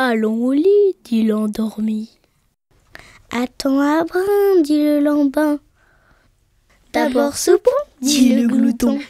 Allons au lit, dit l'endormi. Attends, à brin, dit le lambin. D'abord soupons, dit le glouton.